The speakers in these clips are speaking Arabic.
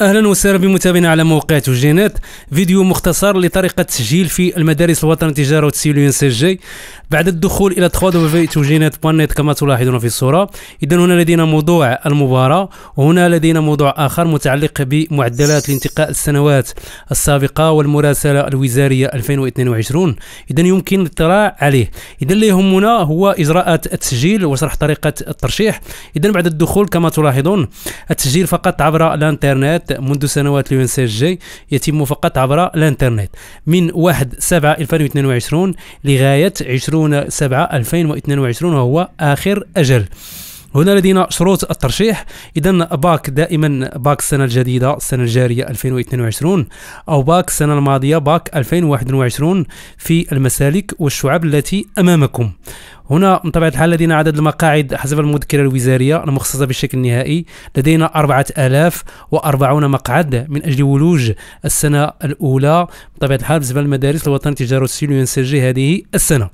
اهلا وسهلا بمتابعينا على موقع توجينات فيديو مختصر لطريقه التسجيل في المدارس الوطن التجاره والتسييل ينسجي بعد الدخول الى www.tuginat.net كما تلاحظون في الصوره اذا هنا لدينا موضوع المباراه وهنا لدينا موضوع اخر متعلق بمعدلات الانتقاء السنوات السابقه والمراسله الوزاريه 2022 اذا يمكن الاطلاع عليه اذا اللي يهمنا هو اجراءات التسجيل وشرح طريقه الترشيح اذا بعد الدخول كما تلاحظون التسجيل فقط عبر الانترنت منذ سنوات جي يتم فقط عبر الانترنت من 1 7 2022 لغايه 20 7 2022 وهو اخر اجل هنا لدينا شروط الترشيح اذا باك دائما باك السنه الجديده السنه الجاريه 2022 او باك السنه الماضيه باك 2021 في المسالك والشعب التي امامكم هنا من طبيعة الحال لدينا عدد المقاعد حسب المذكرة الوزارية المخصصة بالشكل النهائي لدينا 4040 مقعد من أجل ولوج السنة الأولى بطبيعة الحال بالنسبة للمدارس الوطنية التجارة السيول ينسجي هذه السنة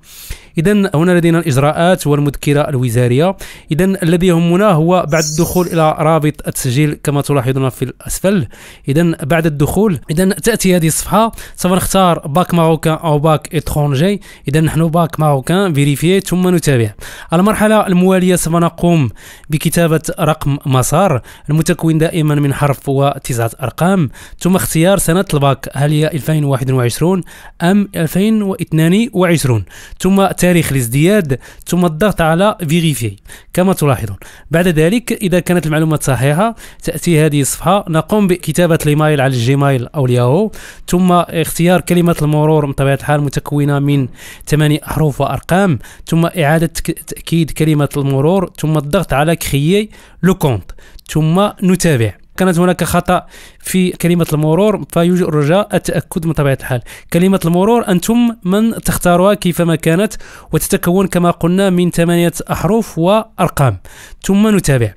إذا هنا لدينا الإجراءات والمذكرة الوزارية إذا الذي يهمنا هو بعد الدخول إلى رابط التسجيل كما تلاحظون في الأسفل إذا بعد الدخول إذا تأتي هذه الصفحة سوف نختار باك ماروكان أو باك إترونجي إذا نحن باك ماروكان فيريفي ثم نتابع المرحلة الموالية سوف نقوم بكتابة رقم مسار المتكون دائما من حرف وتسعة أرقام ثم اختيار سنة الباك هل هي 2021 أم 2022 ثم تاريخ الازدياد ثم الضغط على فيريفي كما تلاحظون بعد ذلك إذا كانت المعلومات صحيحة تأتي هذه الصفحة نقوم بكتابة الإيميل على الجيميل أو الياهو ثم اختيار كلمة المرور بطبيعة الحال متكونة من ثماني أحرف وأرقام ثم إعادة تأكيد كلمة المرور ثم الضغط على كريي لو كونت ثم نتابع كانت هناك خطأ في كلمة المرور فيوجد الرجاء التأكد من طبيعة الحال كلمة المرور أنتم من تختارها كيفما كانت وتتكون كما قلنا من ثمانية أحرف وأرقام ثم نتابع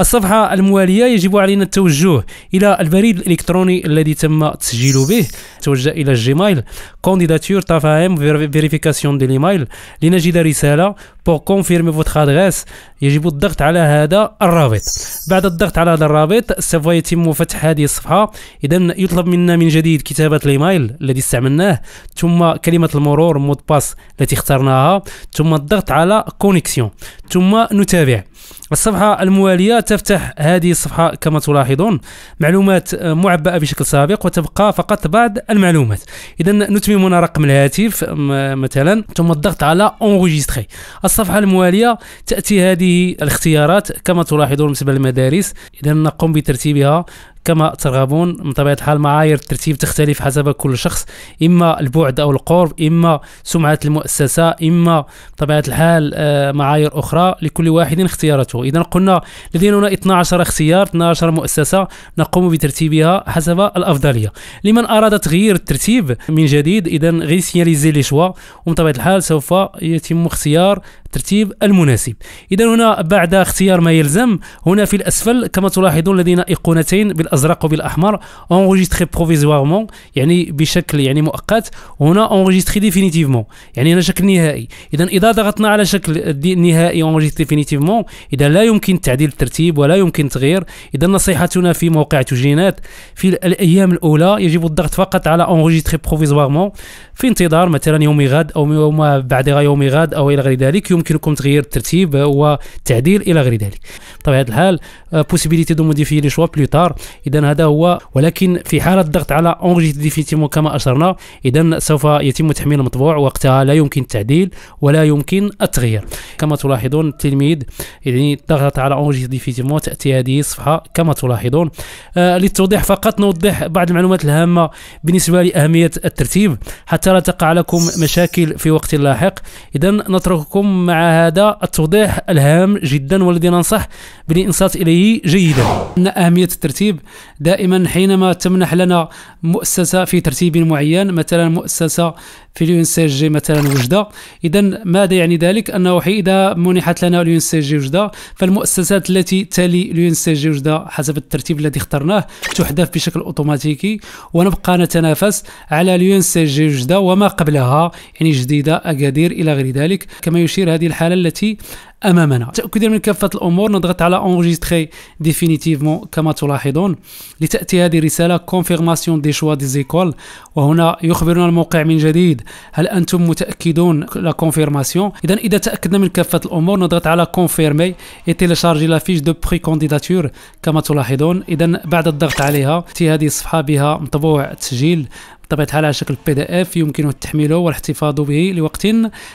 الصفحة الموالية يجب علينا التوجه إلى البريد الإلكتروني الذي تم التسجيل به توجه إلى الجيميل كونديداتور تفاهم فيريفيكاسيون دي ليميل لنجد رسالة بور كونفيرمي فوتخ ادغاس يجب الضغط على هذا الرابط بعد الضغط على هذا الرابط سوف يتم فتح هذه الصفحة الصفحه اذا يطلب منا من جديد كتابه الايميل الذي استعملناه ثم كلمه المرور مود باس التي اخترناها ثم الضغط على كونيكسيون ثم نتابع الصفحة الموالية تفتح هذه الصفحة كما تلاحظون معلومات آه، معبأة بشكل سابق وتبقى فقط بعض المعلومات إذا هنا رقم الهاتف مثلا ثم الضغط على اونغوجيستري الصفحة الموالية تأتي هذه الاختيارات كما تلاحظون بالنسبة للمدارس إذا نقوم بترتيبها كما ترغبون من طبيعة الحال معايير الترتيب تختلف حسب كل شخص إما البعد أو القرب إما سمعة المؤسسة إما بطبيعة الحال آه، معايير أخرى لكل واحد اختيار اختيارته اذا قلنا لدينا هنا 12 اختيار 12 مؤسسه نقوم بترتيبها حسب الافضليه لمن اراد تغيير الترتيب من جديد اذا غير سياليزي لي شوا ومن طبيعه الحال سوف يتم اختيار الترتيب المناسب إذا هنا بعد اختيار ما يلزم هنا في الأسفل كما تلاحظون لدينا إيقونتين بالأزرق وبالأحمر انريجستري بروفيزوارمون يعني بشكل يعني مؤقت وهنا انريجستري ديفينيتيفمون يعني هنا شكل نهائي إذا إذا ضغطنا على شكل نهائي انريجستري ديفينيتيفمون إذا لا يمكن تعديل الترتيب ولا يمكن تغيير إذا نصيحتنا في موقع تجينات في الأيام الأولى يجب الضغط فقط على انريجستري بروفيزوارمون في انتظار مثلا يوم غد أو يوم بعد يوم غد أو إلى غير ذلك يمكنكم تغيير الترتيب وتعديل الى غير ذلك بطبيعه الحال بوسيبيليتي دو موديفي لي شوا بلو تار اذا هذا هو ولكن في حاله الضغط على اونجي ديفيتيمون كما اشرنا اذا سوف يتم تحميل المطبوع وقتها لا يمكن التعديل ولا يمكن التغيير كما تلاحظون التلميذ يعني ضغط على اونجي ديفيتيمون تاتي هذه الصفحه كما تلاحظون آه للتوضيح فقط نوضح بعض المعلومات الهامه بالنسبه لاهميه الترتيب حتى لا تقع لكم مشاكل في وقت لاحق اذا نترككم هذا التوضيح الهام جدا والذي ننصح بالانصات اليه جيدا ان اهميه الترتيب دائما حينما تمنح لنا مؤسسه في ترتيب معين مثلا مؤسسه في اليون سي جي مثلا وجده اذا ماذا يعني ذلك انه اذا منحت لنا اليون سي جي وجده فالمؤسسات التي تلي اليون سي جي وجده حسب الترتيب الذي اخترناه تحذف بشكل اوتوماتيكي ونبقى نتنافس على اليون سي جي وجده وما قبلها يعني جديده اكادير الى غير ذلك كما يشير هذه هذه الحاله التي امامنا تاكدا من كافه الامور نضغط على انجستري ديفينيتيفمون كما تلاحظون لتاتي هذه الرساله كونفيرماسيون دي شوا دي زيكول وهنا يخبرنا الموقع من جديد هل انتم متاكدون لا كونفيرماسيون اذا اذا تاكدنا من كافه الامور نضغط على كونفيرمي اي تيليشارجي لا فيش دو بري كانديداتور كما تلاحظون اذا بعد الضغط عليها تاتي هذه الصفحه بها مطبوع تسجيل بطبيعة الحال على شكل بي دي اف يمكنه تحميله والاحتفاظ به لوقت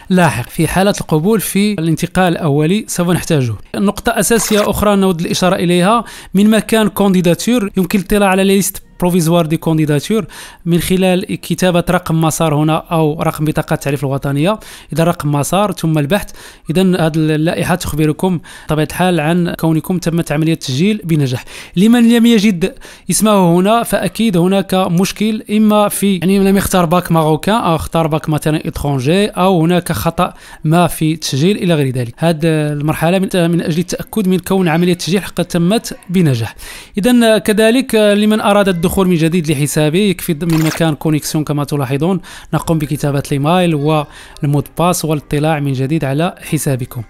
لاحق في حالة القبول في الانتقال الأولي سوف نحتاجه نقطة أساسية أخرى نود الإشارة إليها من مكان كونديداتور يمكن الاطلاع على ليست بروفيزوار دي كونديداتور من خلال كتابه رقم مسار هنا او رقم بطاقه التعريف الوطنيه اذا رقم مسار ثم البحث اذا هذه اللائحه تخبركم بطبيعه الحال عن كونكم تمت عمليه التسجيل بنجاح لمن لم يجد اسمه هنا فاكيد هناك مشكل اما في يعني لم يختار باك ماروكان او اختار باك مثلا اترونجي او هناك خطا ما في التسجيل الى غير ذلك هذه المرحله من اجل التاكد من كون عمليه التسجيل قد تمت بنجاح اذا كذلك لمن اراد الدخول الدخول من جديد لحسابي يكفي من مكان كونيكسيون كما تلاحظون نقوم بكتابة الايميل والمود باس والاطلاع من جديد على حسابكم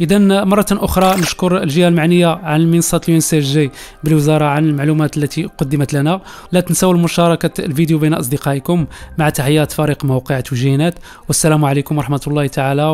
اذا مرة اخرى نشكر الجهة المعنية عن منصة اليون جي بالوزارة عن المعلومات التي قدمت لنا لا تنسوا مشاركة الفيديو بين اصدقائكم مع تحيات فريق موقع توجينات والسلام عليكم ورحمة الله تعالى